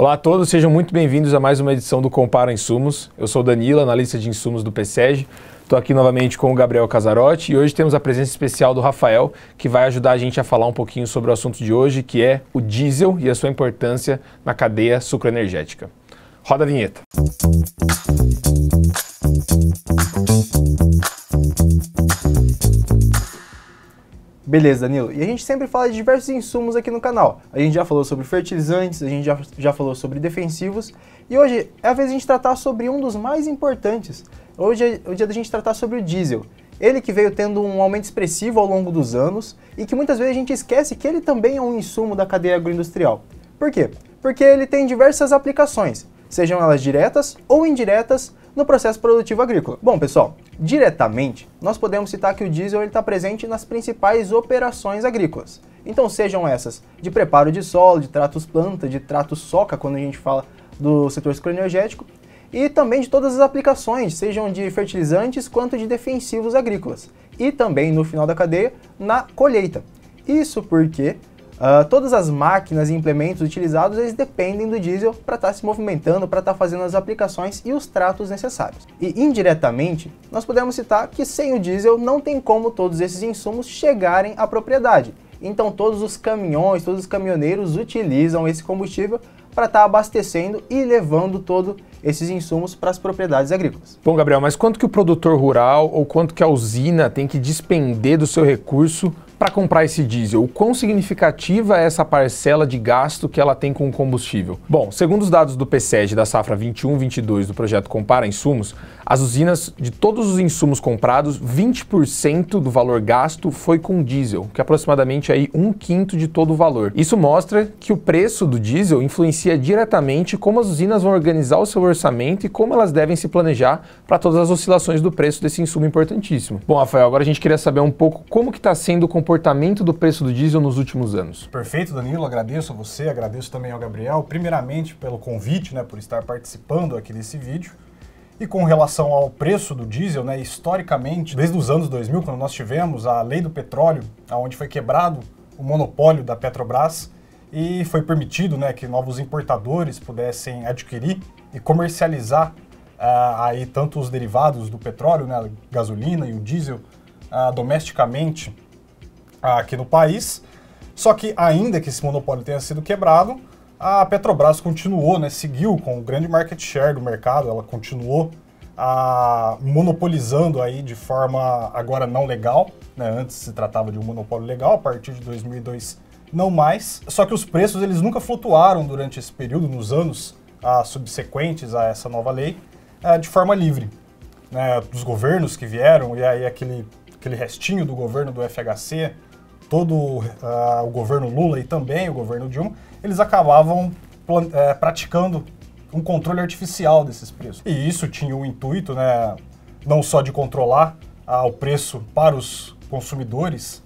Olá a todos, sejam muito bem-vindos a mais uma edição do Compara Insumos. Eu sou Danilo, analista de insumos do PSEG. Estou aqui novamente com o Gabriel Casarotti e hoje temos a presença especial do Rafael, que vai ajudar a gente a falar um pouquinho sobre o assunto de hoje, que é o diesel e a sua importância na cadeia sucroenergética. Roda a vinheta. Música Beleza, Danilo. E a gente sempre fala de diversos insumos aqui no canal. A gente já falou sobre fertilizantes, a gente já, já falou sobre defensivos. E hoje é a vez de a gente tratar sobre um dos mais importantes. Hoje é o dia é da gente tratar sobre o diesel. Ele que veio tendo um aumento expressivo ao longo dos anos e que muitas vezes a gente esquece que ele também é um insumo da cadeia agroindustrial. Por quê? Porque ele tem diversas aplicações sejam elas diretas ou indiretas, no processo produtivo agrícola. Bom, pessoal, diretamente, nós podemos citar que o diesel está presente nas principais operações agrícolas. Então, sejam essas de preparo de solo, de tratos planta, de tratos soca, quando a gente fala do setor cicloenergético, e também de todas as aplicações, sejam de fertilizantes quanto de defensivos agrícolas. E também, no final da cadeia, na colheita. Isso porque Uh, todas as máquinas e implementos utilizados eles dependem do diesel para estar tá se movimentando, para estar tá fazendo as aplicações e os tratos necessários. E indiretamente, nós podemos citar que sem o diesel não tem como todos esses insumos chegarem à propriedade. Então todos os caminhões, todos os caminhoneiros utilizam esse combustível para estar tá abastecendo e levando todos esses insumos para as propriedades agrícolas. Bom, Gabriel, mas quanto que o produtor rural ou quanto que a usina tem que despender do seu recurso para comprar esse diesel? O quão significativa é essa parcela de gasto que ela tem com o combustível? Bom, segundo os dados do PSEG da safra 21-22 do projeto Compara Insumos, as usinas, de todos os insumos comprados, 20% do valor gasto foi com diesel, que é aproximadamente aí um quinto de todo o valor. Isso mostra que o preço do diesel influencia diretamente como as usinas vão organizar o seu orçamento e como elas devem se planejar para todas as oscilações do preço desse insumo importantíssimo. Bom, Rafael, agora a gente queria saber um pouco como que está sendo o comportamento do preço do diesel nos últimos anos. Perfeito, Danilo. Agradeço a você, agradeço também ao Gabriel, primeiramente pelo convite, né, por estar participando aqui desse vídeo. E com relação ao preço do diesel, né, historicamente, desde os anos 2000, quando nós tivemos a lei do petróleo, onde foi quebrado o monopólio da Petrobras e foi permitido né, que novos importadores pudessem adquirir e comercializar uh, aí tanto os derivados do petróleo, né, a gasolina e o diesel, uh, domesticamente uh, aqui no país. Só que ainda que esse monopólio tenha sido quebrado, a Petrobras continuou, né, seguiu com o grande market share do mercado, ela continuou a, ah, monopolizando aí de forma agora não legal, né, antes se tratava de um monopólio legal, a partir de 2002 não mais. Só que os preços eles nunca flutuaram durante esse período, nos anos a, ah, subsequentes a essa nova lei, a, ah, de forma livre. Né, dos governos que vieram, e aí aquele, aquele restinho do governo do FHC, todo uh, o governo Lula e também o governo Dilma, eles acabavam é, praticando um controle artificial desses preços. E isso tinha o um intuito, né, não só de controlar ah, o preço para os consumidores,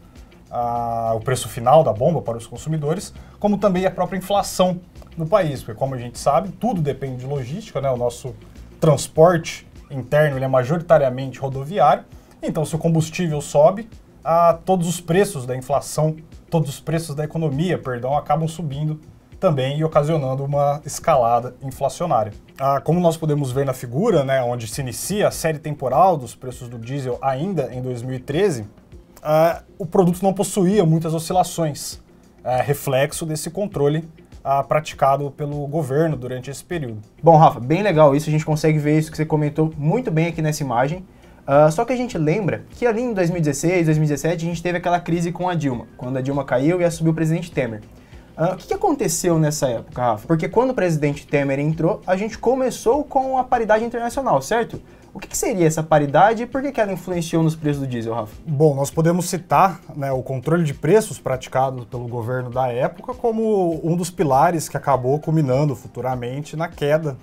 ah, o preço final da bomba para os consumidores, como também a própria inflação no país, porque como a gente sabe, tudo depende de logística, né? O nosso transporte interno é majoritariamente rodoviário, então se o combustível sobe, a todos os preços da inflação, todos os preços da economia, perdão, acabam subindo também e ocasionando uma escalada inflacionária. Ah, como nós podemos ver na figura, né, onde se inicia a série temporal dos preços do diesel ainda em 2013, ah, o produto não possuía muitas oscilações, ah, reflexo desse controle ah, praticado pelo governo durante esse período. Bom, Rafa, bem legal isso, a gente consegue ver isso que você comentou muito bem aqui nessa imagem. Uh, só que a gente lembra que ali em 2016, 2017, a gente teve aquela crise com a Dilma, quando a Dilma caiu e assumiu o presidente Temer. Uh, o que, aconteceu nessa época, Rafa? Porque quando o presidente Temer entrou, a gente começou com a paridade internacional, certo? O que, seria essa paridade e por que, que, ela influenciou nos preços do diesel, Rafa? Bom, nós podemos citar né, o controle de preços praticado pelo governo da época como um dos pilares que acabou culminando futuramente na queda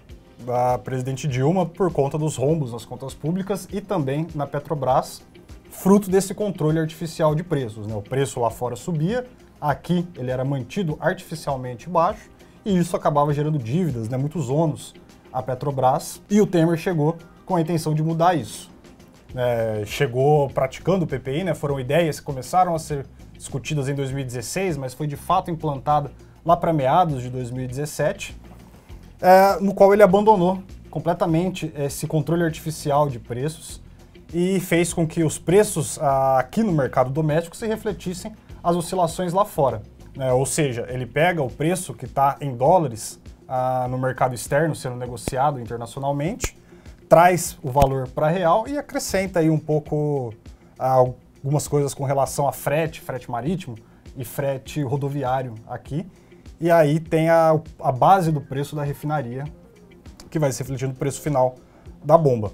da presidente Dilma por conta dos rombos nas contas públicas e também na Petrobras, fruto desse controle artificial de preços. Né? O preço lá fora subia, aqui ele era mantido artificialmente baixo e isso acabava gerando dívidas, né? muitos ônus à Petrobras. E o Temer chegou com a intenção de mudar isso. É, chegou praticando o PPI, né? foram ideias que começaram a ser discutidas em 2016, mas foi de fato implantada lá para meados de 2017 é, no qual ele abandonou completamente esse controle artificial de preços e fez com que os preços ah, aqui no mercado doméstico se refletissem as oscilações lá fora. Né? ou seja, ele pega o preço que está em dólares ah, no mercado externo sendo negociado internacionalmente, traz o valor para real e acrescenta aí um pouco ah, algumas coisas com relação a frete, frete marítimo e frete rodoviário aqui. E aí tem a, a base do preço da refinaria, que vai se refletir no preço final da bomba.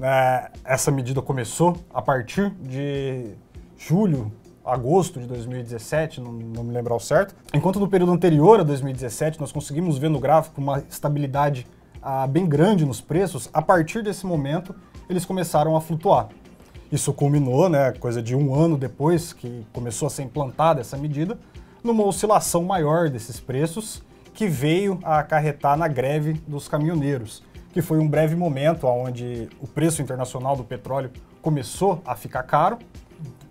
É, essa medida começou a partir de julho, agosto de 2017, não, não, me lembro ao certo. Enquanto no período anterior a 2017 nós conseguimos ver no gráfico uma estabilidade ah, bem grande nos preços, a partir desse momento eles começaram a flutuar. Isso culminou, né, coisa de um ano depois que começou a ser implantada essa medida, numa oscilação maior desses preços, que veio a acarretar na greve dos caminhoneiros, que foi um breve momento onde o preço internacional do petróleo começou a ficar caro,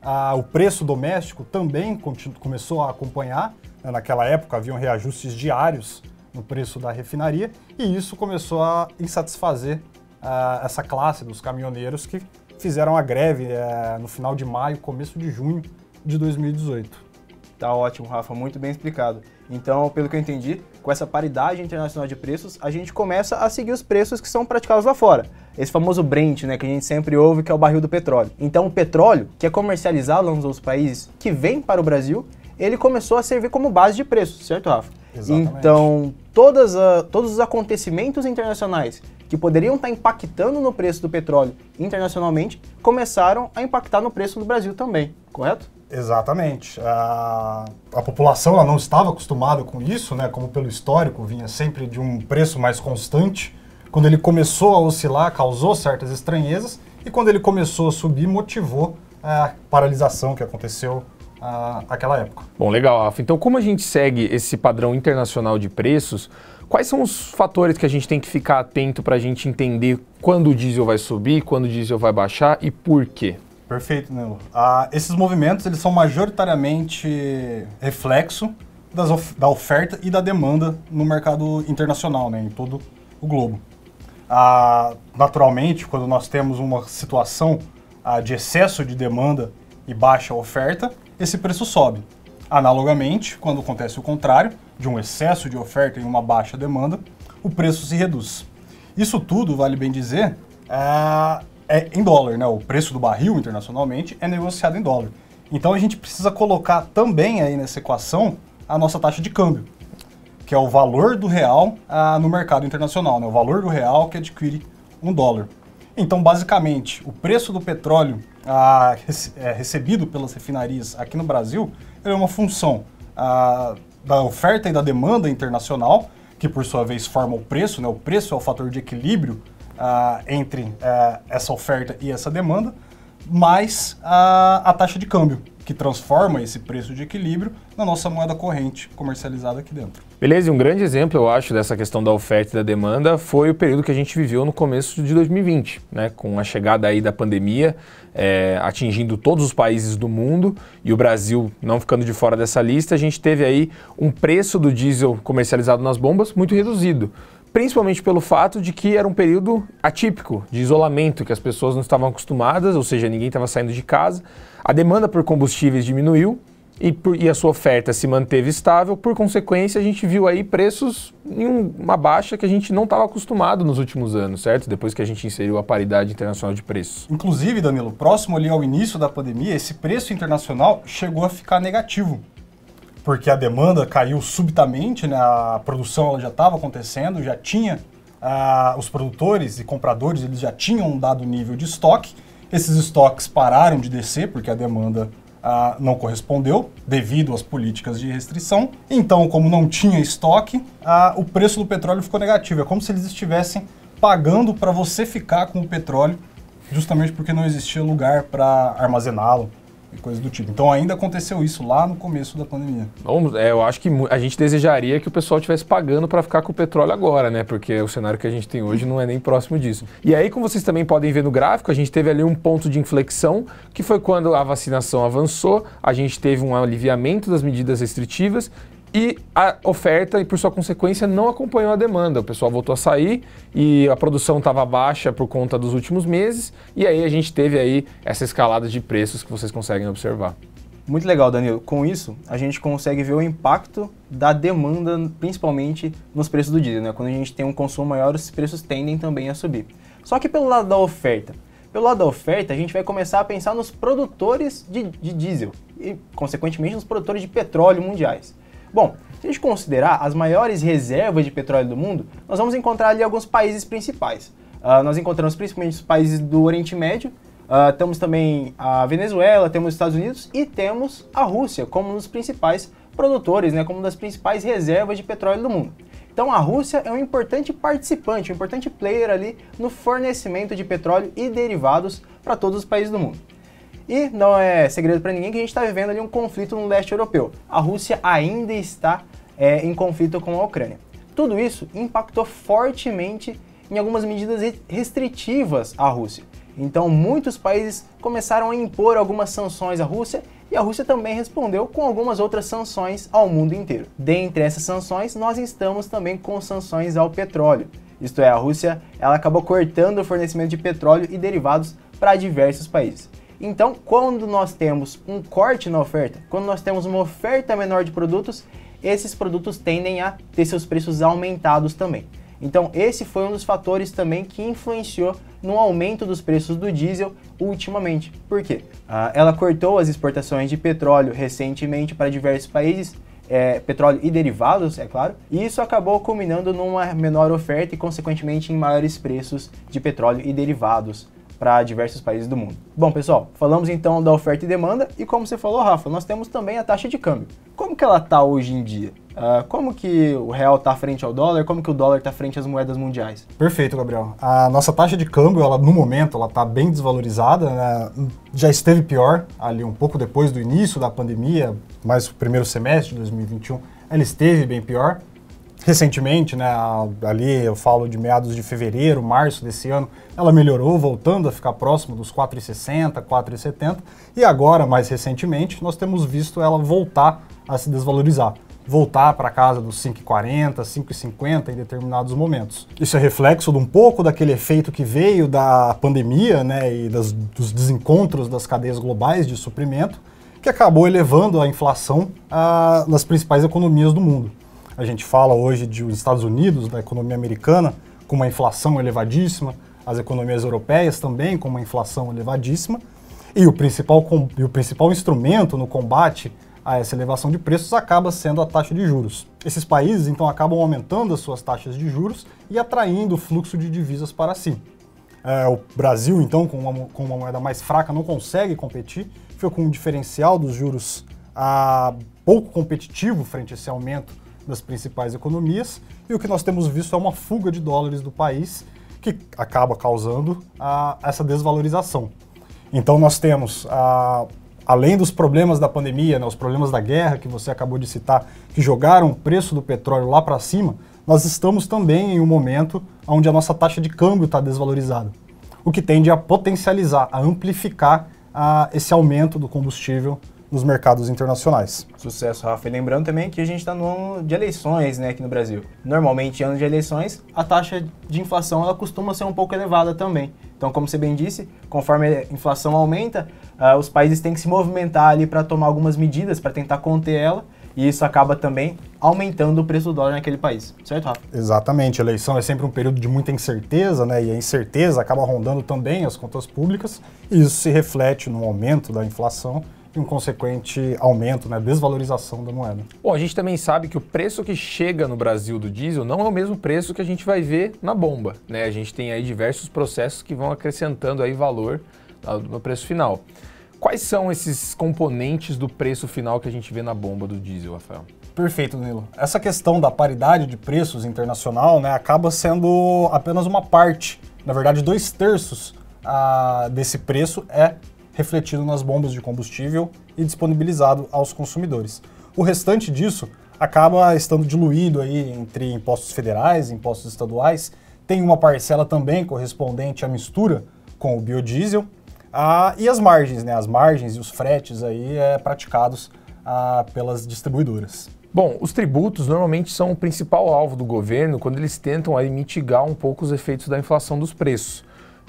a, o preço doméstico também começou a acompanhar. Né, naquela época haviam reajustes diários no preço da refinaria e isso começou a insatisfazer a, essa classe dos caminhoneiros que fizeram a greve é, no final de maio, começo de junho de 2018. Tá ótimo, Rafa, muito bem explicado. Então, pelo que eu entendi, com essa paridade internacional de preços, a gente começa a seguir os preços que são praticados lá fora. Esse famoso Brent, né, que a gente sempre ouve, que é o barril do petróleo. Então, o petróleo, que é comercializado lá nos outros países, que vem para o Brasil, ele começou a servir como base de preço, certo, Rafa? Exatamente. Então, todas a, todos os acontecimentos internacionais que poderiam estar impactando no preço do petróleo internacionalmente começaram a impactar no preço do Brasil também, correto? Exatamente. A, a população ela não estava acostumada com isso, né? Como pelo histórico vinha sempre de um preço mais constante. Quando ele começou a oscilar, causou certas estranhezas e quando ele começou a subir, motivou a paralisação que aconteceu naquela época. Bom, legal, Rafa. Então, como a gente segue esse padrão internacional de preços, quais são os fatores que a gente tem que ficar atento para a gente entender quando o diesel vai subir, quando o diesel vai baixar e por quê? Perfeito, Nilo. Ah, esses movimentos eles são majoritariamente reflexo of da oferta e da demanda no mercado internacional, né, em todo o globo. Ah, naturalmente, quando nós temos uma situação ah, de excesso de demanda e baixa oferta, esse preço sobe. Analogamente, quando acontece o contrário, de um excesso de oferta e uma baixa demanda, o preço se reduz. Isso tudo, vale bem dizer, ah, é em dólar, né? O preço do barril internacionalmente é negociado em dólar. Então a gente precisa colocar também aí nessa equação a nossa taxa de câmbio, que é o valor do real ah, no mercado internacional, né? O valor do real que adquire um dólar. Então, basicamente, o preço do petróleo ah, é recebido pelas refinarias aqui no Brasil é uma função ah, da oferta e da demanda internacional, que por sua vez forma o preço, né? O preço é o fator de equilíbrio ah, entre ah, essa oferta e essa demanda, mais a, a taxa de câmbio, que transforma esse preço de equilíbrio na nossa moeda corrente comercializada aqui dentro. Beleza, e um grande exemplo, eu acho, dessa questão da oferta e da demanda foi o período que a gente viveu no começo de 2020, né? com a chegada aí da pandemia é, atingindo todos os países do mundo e o Brasil não ficando de fora dessa lista, a gente teve aí um preço do diesel comercializado nas bombas muito reduzido principalmente pelo fato de que era um período atípico de isolamento, que as pessoas não estavam acostumadas, ou seja, ninguém estava saindo de casa, a demanda por combustíveis diminuiu e, por, e, a sua oferta se manteve estável, por consequência, a gente viu aí preços em um, uma baixa que a gente não estava acostumado nos últimos anos, certo? Depois que a gente inseriu a paridade internacional de preços. Inclusive, Danilo, próximo ali ao início da pandemia, esse preço internacional chegou a ficar negativo porque a demanda caiu subitamente, né? a produção ela já estava acontecendo, já tinha ah, os produtores e compradores eles já tinham um dado nível de estoque. Esses estoques pararam de descer porque a demanda ah, não correspondeu devido às políticas de restrição. Então, como não tinha estoque, ah, o preço do petróleo ficou negativo. É como se eles estivessem pagando para você ficar com o petróleo, justamente porque não existia lugar para armazená-lo e coisas do tipo. Então ainda aconteceu isso lá no começo da pandemia. Bom, é, eu acho que a gente desejaria que o pessoal estivesse pagando para ficar com o petróleo agora, né? Porque o cenário que a gente tem hoje não é nem próximo disso. E aí, como vocês também podem ver no gráfico, a gente teve ali um ponto de inflexão, que foi quando a vacinação avançou, a gente teve um aliviamento das medidas restritivas e a oferta, e por sua consequência, não acompanhou a demanda. O pessoal voltou a sair e a produção estava baixa por conta dos últimos meses, e aí a gente teve aí essa escalada de preços que vocês conseguem observar. Muito legal, Danilo. Com isso, a gente consegue ver o impacto da demanda, principalmente nos preços do diesel. Né? Quando a gente tem um consumo maior, os preços tendem também a subir. Só que pelo lado da oferta, pelo lado da oferta, a gente vai começar a pensar nos produtores de, de diesel e, consequentemente, nos produtores de petróleo mundiais. Bom, se a gente considerar as maiores reservas de petróleo do mundo, nós vamos encontrar ali alguns países principais. Uh, nós encontramos principalmente os países do Oriente Médio, uh, temos também a Venezuela, temos os Estados Unidos e temos a Rússia como um dos principais produtores, né, como uma das principais reservas de petróleo do mundo. Então a Rússia é um importante participante, um importante player ali no fornecimento de petróleo e derivados para todos os países do mundo. E não é segredo para ninguém que a gente está vivendo ali um conflito no leste europeu. A Rússia ainda está é, em conflito com a Ucrânia. Tudo isso impactou fortemente em algumas medidas restritivas à Rússia. Então, muitos países começaram a impor algumas sanções à Rússia e a Rússia também respondeu com algumas outras sanções ao mundo inteiro. Dentre essas sanções, nós estamos também com sanções ao petróleo. Isto é, a Rússia ela acabou cortando o fornecimento de petróleo e derivados para diversos países. Então, quando nós temos um corte na oferta, quando nós temos uma oferta menor de produtos, esses produtos tendem a ter seus preços aumentados também. Então, esse foi um dos fatores também que influenciou no aumento dos preços do diesel ultimamente. Por quê? Ah, ela cortou as exportações de petróleo recentemente para diversos países, é, petróleo e derivados, é claro, e isso acabou culminando numa menor oferta e, consequentemente, em maiores preços de petróleo e derivados para diversos países do mundo. Bom, pessoal, falamos então da oferta e demanda e como você falou, Rafa, nós temos também a taxa de câmbio. Como que ela está hoje em dia? Uh, como que o real está frente ao dólar? Como que o dólar está frente às moedas mundiais? Perfeito, Gabriel. A nossa taxa de câmbio, ela no momento, ela está bem desvalorizada. Né? Já esteve pior ali um pouco depois do início da pandemia, mais o primeiro semestre de 2021, ela esteve bem pior recentemente, né, ali eu falo de meados de fevereiro, março desse ano, ela melhorou, voltando a ficar próximo dos 4,60, 4,70, e agora, mais recentemente, nós temos visto ela voltar a se desvalorizar voltar para casa dos 5,40, 5,50 em determinados momentos. Isso é reflexo de um pouco daquele efeito que veio da pandemia né, e das, dos desencontros das cadeias globais de suprimento, que acabou elevando a inflação ah, nas principais economias do mundo. A gente fala hoje dos Estados Unidos, da economia americana, com uma inflação elevadíssima, as economias europeias também com uma inflação elevadíssima, e o principal, e o principal instrumento no combate a essa elevação de preços acaba sendo a taxa de juros. Esses países então acabam aumentando as suas taxas de juros e atraindo o fluxo de divisas para si. É, o Brasil, então, com uma, com uma moeda mais fraca, não consegue competir, ficou com um diferencial dos juros a ah, pouco competitivo frente a esse aumento das principais economias, e o que nós temos visto é uma fuga de dólares do país que acaba causando a, ah, essa desvalorização. Então nós temos, a, ah, além dos problemas da pandemia, né, os problemas da guerra que você acabou de citar, que jogaram o preço do petróleo lá para cima, nós estamos também em um momento onde a nossa taxa de câmbio está desvalorizada, o que tende a potencializar, a amplificar a, ah, esse aumento do combustível nos mercados internacionais. Sucesso, Rafa. E lembrando também que a gente está no ano de eleições né, aqui no Brasil. Normalmente, em anos de eleições, a taxa de inflação ela costuma ser um pouco elevada também. Então, como você bem disse, conforme a inflação aumenta, uh, os países têm que se movimentar ali para tomar algumas medidas para tentar conter ela. E isso acaba também aumentando o preço do dólar naquele país, certo, Rafa? Exatamente. A eleição é sempre um período de muita incerteza, né? E a incerteza acaba rondando também as contas públicas, e isso se reflete no aumento da inflação um consequente aumento, né, desvalorização da moeda. Bom, a gente também sabe que o preço que chega no Brasil do diesel não é o mesmo preço que a gente vai ver na bomba. Né? A gente tem aí diversos processos que vão acrescentando aí valor tá, no preço final. Quais são esses componentes do preço final que a gente vê na bomba do diesel, Rafael? Perfeito, Nilo. Essa questão da paridade de preços internacional né, acaba sendo apenas uma parte, na verdade, dois terços a, ah, desse preço é refletido nas bombas de combustível e disponibilizado aos consumidores. O restante disso acaba estando diluído aí entre impostos federais, impostos estaduais, tem uma parcela também correspondente à mistura com o biodiesel, ah, e as margens, né? As margens e os fretes aí é, praticados ah, pelas distribuidoras. Bom, os tributos normalmente são o principal alvo do governo quando eles tentam aí, mitigar um pouco os efeitos da inflação dos preços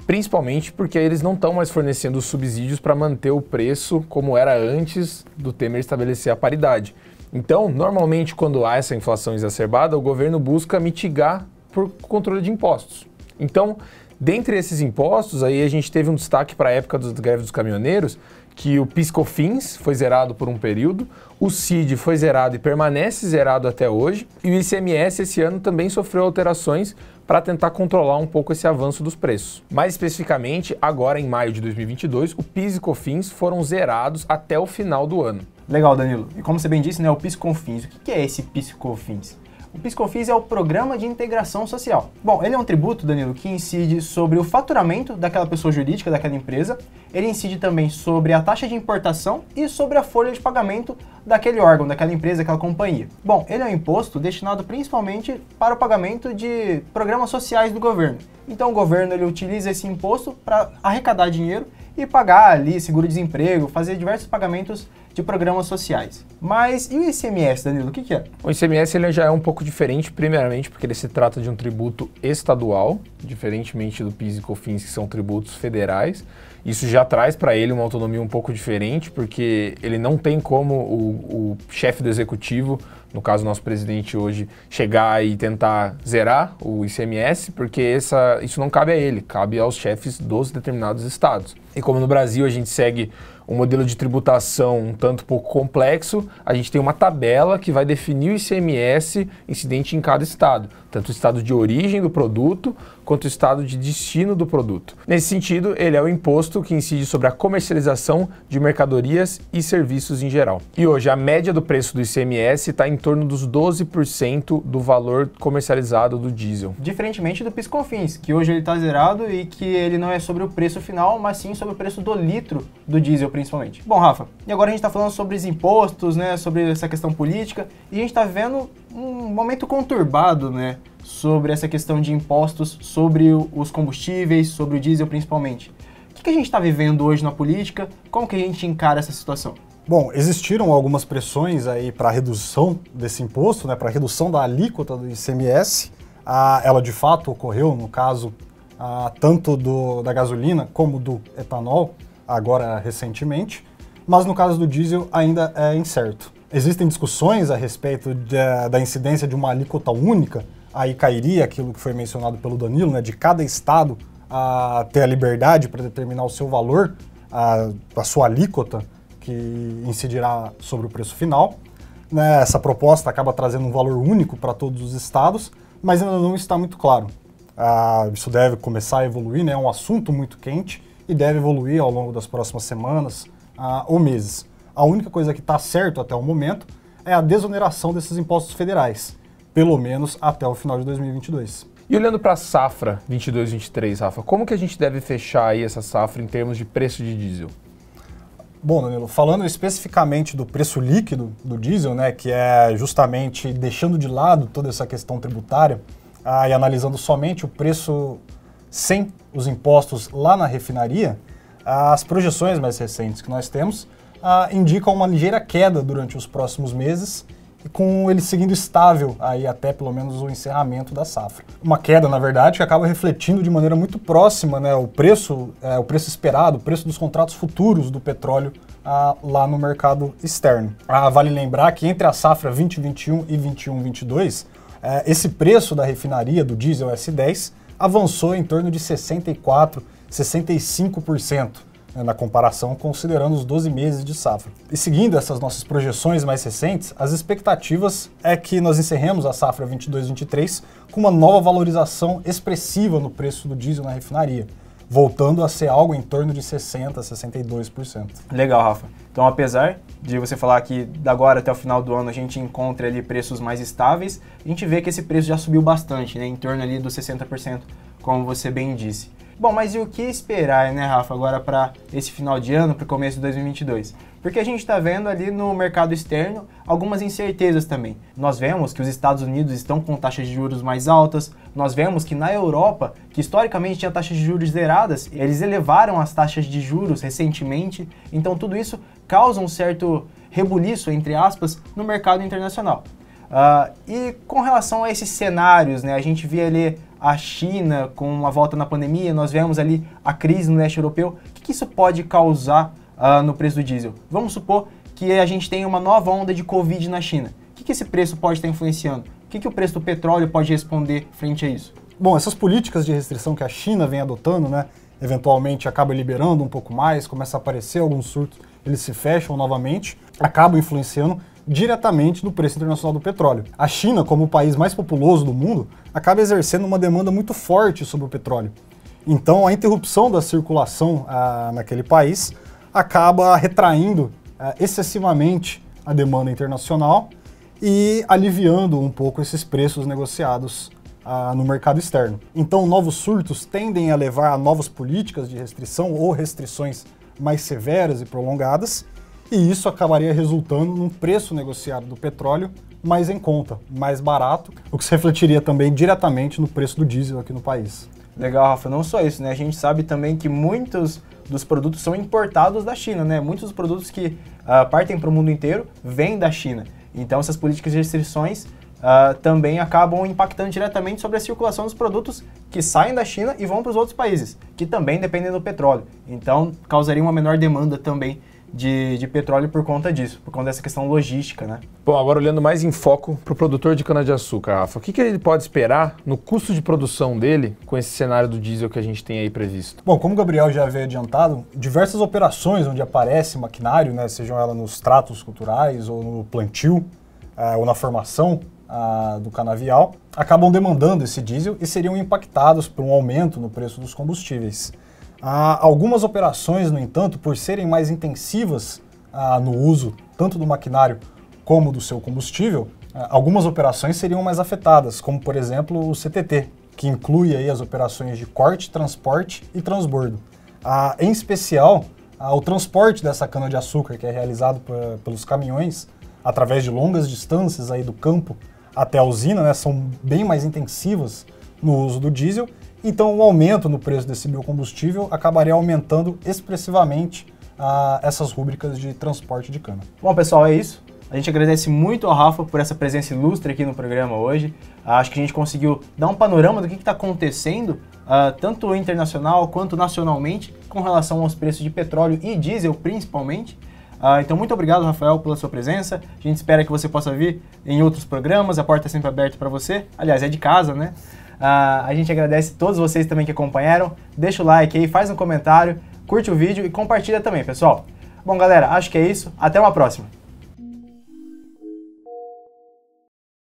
principalmente porque eles não estão mais fornecendo subsídios para manter o preço como era antes do Temer estabelecer a paridade. Então, normalmente, quando há essa inflação exacerbada, o governo busca mitigar por controle de impostos. Então, dentre esses impostos, aí a gente teve um destaque para a época dos greves dos caminhoneiros, que o PIS/COFINS foi zerado por um período, o CID foi zerado e permanece zerado até hoje, e o ICMS esse ano também sofreu alterações para tentar controlar um pouco esse avanço dos preços. Mais especificamente, agora em maio de 2022, o PIS e COFINS foram zerados até o final do ano. Legal, Danilo. E como você bem disse, né, o PIS e COFINS. O que é esse PIS e COFINS? O Piscofis é o Programa de Integração Social. Bom, ele é um tributo, Danilo, que incide sobre o faturamento daquela pessoa jurídica, daquela empresa. Ele incide também sobre a taxa de importação e sobre a folha de pagamento daquele órgão, daquela empresa, daquela companhia. Bom, ele é um imposto destinado principalmente para o pagamento de programas sociais do governo. Então o governo ele utiliza esse imposto para arrecadar dinheiro e pagar ali seguro-desemprego, fazer diversos pagamentos de programas sociais. Mas e o ICMS, Danilo? O que, que é? O ICMS ele já é um pouco diferente, primeiramente, porque ele se trata de um tributo estadual, diferentemente do PIS e COFINS, que são tributos federais. Isso já traz para ele uma autonomia um pouco diferente, porque ele não tem como o, o chefe do executivo, no caso nosso presidente hoje, chegar e tentar zerar o ICMS, porque essa, isso não cabe a ele, cabe aos chefes dos determinados estados. E como no Brasil a gente segue um modelo de tributação um tanto pouco complexo, a gente tem uma tabela que vai definir o ICMS incidente em cada estado tanto o estado de origem do produto quanto o estado de destino do produto. Nesse sentido, ele é o imposto que incide sobre a comercialização de mercadorias e serviços em geral. E hoje, a média do preço do ICMS está em torno dos 12% do valor comercializado do diesel. Diferentemente do PiscoFins, que hoje ele está zerado e que ele não é sobre o preço final, mas sim sobre o preço do litro do diesel, principalmente. Bom, Rafa, e agora a gente está falando sobre os impostos, né, sobre essa questão política, e a gente está vendo um momento conturbado, né? Sobre essa questão de impostos, sobre os combustíveis, sobre o diesel principalmente. O que, a gente está vivendo hoje na política? Como que a gente encara essa situação? Bom, existiram algumas pressões aí para redução desse imposto, né, para redução da alíquota do ICMS. Ah, ela de fato ocorreu no caso ah, tanto do, da gasolina como do etanol, agora recentemente, mas no caso do diesel ainda é incerto. Existem discussões a respeito de, da incidência de uma alíquota única, aí cairia aquilo que foi mencionado pelo Danilo, né, de cada estado a ter a liberdade para determinar o seu valor, a, a sua alíquota, que incidirá sobre o preço final. Né, essa proposta acaba trazendo um valor único para todos os estados, mas ainda não está muito claro. Ah, isso deve começar a evoluir, né? é um assunto muito quente e deve evoluir ao longo das próximas semanas ah, ou meses. A única coisa que está certo até o momento é a desoneração desses impostos federais, pelo menos até o final de 2022. E olhando para a safra 22-23, Rafa, como que a gente deve fechar aí essa safra em termos de preço de diesel? Bom, Danilo, falando especificamente do preço líquido do diesel, né, que é justamente deixando de lado toda essa questão tributária ah, e analisando somente o preço sem os impostos lá na refinaria, ah, as projeções mais recentes que nós temos ah, indicam uma ligeira queda durante os próximos meses, com ele seguindo estável aí até pelo menos o encerramento da safra. Uma queda, na verdade, que acaba refletindo de maneira muito próxima né, o preço, é, o preço esperado, o preço dos contratos futuros do petróleo ah, lá no mercado externo. Ah, vale lembrar que entre a safra 2021 e 21/22, é, esse preço da refinaria do diesel S10 avançou em torno de 64, 65%. Né, na comparação, considerando os 12 meses de safra. E seguindo essas nossas projeções mais recentes, as expectativas é que nós encerremos a safra 22-23 com uma nova valorização expressiva no preço do diesel na refinaria, voltando a ser algo em torno de 60%, 62%. Legal, Rafa. Então, apesar de você falar que da agora até o final do ano a gente encontra ali preços mais estáveis, a gente vê que esse preço já subiu bastante, né, em torno ali dos 60%, como você bem disse. Bom, mas e o que esperar, né, Rafa, agora para esse final de ano, para o começo de 2022? Porque a gente está vendo ali no mercado externo algumas incertezas também. Nós vemos que os Estados Unidos estão com taxas de juros mais altas, nós vemos que na Europa, que historicamente tinha taxas de juros zeradas, eles elevaram as taxas de juros recentemente, então tudo isso causa um certo rebuliço, entre aspas, no mercado internacional. Uh, e com relação a esses cenários, né, a gente via ali a China, com a volta na pandemia, nós vemos ali a crise no leste europeu. O que, que isso pode causar uh, no preço do diesel? Vamos supor que a gente tem uma nova onda de Covid na China. O que, que esse preço pode estar influenciando? O que, que o preço do petróleo pode responder frente a isso? Bom, essas políticas de restrição que a China vem adotando, né? Eventualmente acaba liberando um pouco mais, começa a aparecer alguns surtos, eles se fecham novamente, acabam influenciando diretamente do preço internacional do petróleo. A China, como o país mais populoso do mundo, acaba exercendo uma demanda muito forte sobre o petróleo. Então, a interrupção da circulação ah, naquele país acaba retraindo ah, excessivamente a demanda internacional e aliviando um pouco esses preços negociados ah, no mercado externo. Então, novos surtos tendem a levar a novas políticas de restrição ou restrições mais severas e prolongadas, e isso acabaria resultando num preço negociado do petróleo mais em conta, mais barato, o que se refletiria também diretamente no preço do diesel aqui no país. Legal, Rafa. Não só isso, né? A gente sabe também que muitos dos produtos são importados da China, né? Muitos dos produtos que uh, partem para o mundo inteiro vêm da China. Então, essas políticas de restrições uh, também acabam impactando diretamente sobre a circulação dos produtos que saem da China e vão para os outros países, que também dependem do petróleo. Então, causaria uma menor demanda também de, de petróleo por conta disso, por conta dessa questão logística, né? Bom, agora olhando mais em foco para o produtor de cana-de-açúcar, Rafa, o que, que ele pode esperar no custo de produção dele com esse cenário do diesel que a gente tem aí previsto? Bom, como o Gabriel já havia adiantado, diversas operações onde aparece maquinário, né, sejam ela nos tratos culturais ou no plantio é, ou na formação do canavial, acabam demandando esse diesel e seriam impactados por um aumento no preço dos combustíveis. Ah, algumas operações, no entanto, por serem mais intensivas ah, no uso tanto do maquinário como do seu combustível, ah, algumas operações seriam mais afetadas, como por exemplo o CTT, que inclui aí as operações de corte, transporte e transbordo. Ah, em especial, ah, o transporte dessa cana-de-açúcar, que é realizado pelos caminhões através de longas distâncias aí do campo até a usina, né, são bem mais intensivas no uso do diesel, então o aumento no preço desse biocombustível acabaria aumentando expressivamente ah, essas rúbricas de transporte de cana. Bom, pessoal, é isso. A gente agradece muito ao Rafa por essa presença ilustre aqui no programa hoje. Ah, acho que a gente conseguiu dar um panorama do que está acontecendo, uh, tanto internacional quanto nacionalmente, com relação aos preços de petróleo e diesel, principalmente. Uh, então, muito obrigado, Rafael, pela sua presença. A gente espera que você possa vir em outros programas. A porta é sempre aberta para você. Aliás, é de casa, né? Uh, a gente agradece todos vocês também que acompanharam. Deixa o like aí, faz um comentário, curte o vídeo e compartilha também, pessoal. Bom, galera, acho que é isso. Até uma próxima.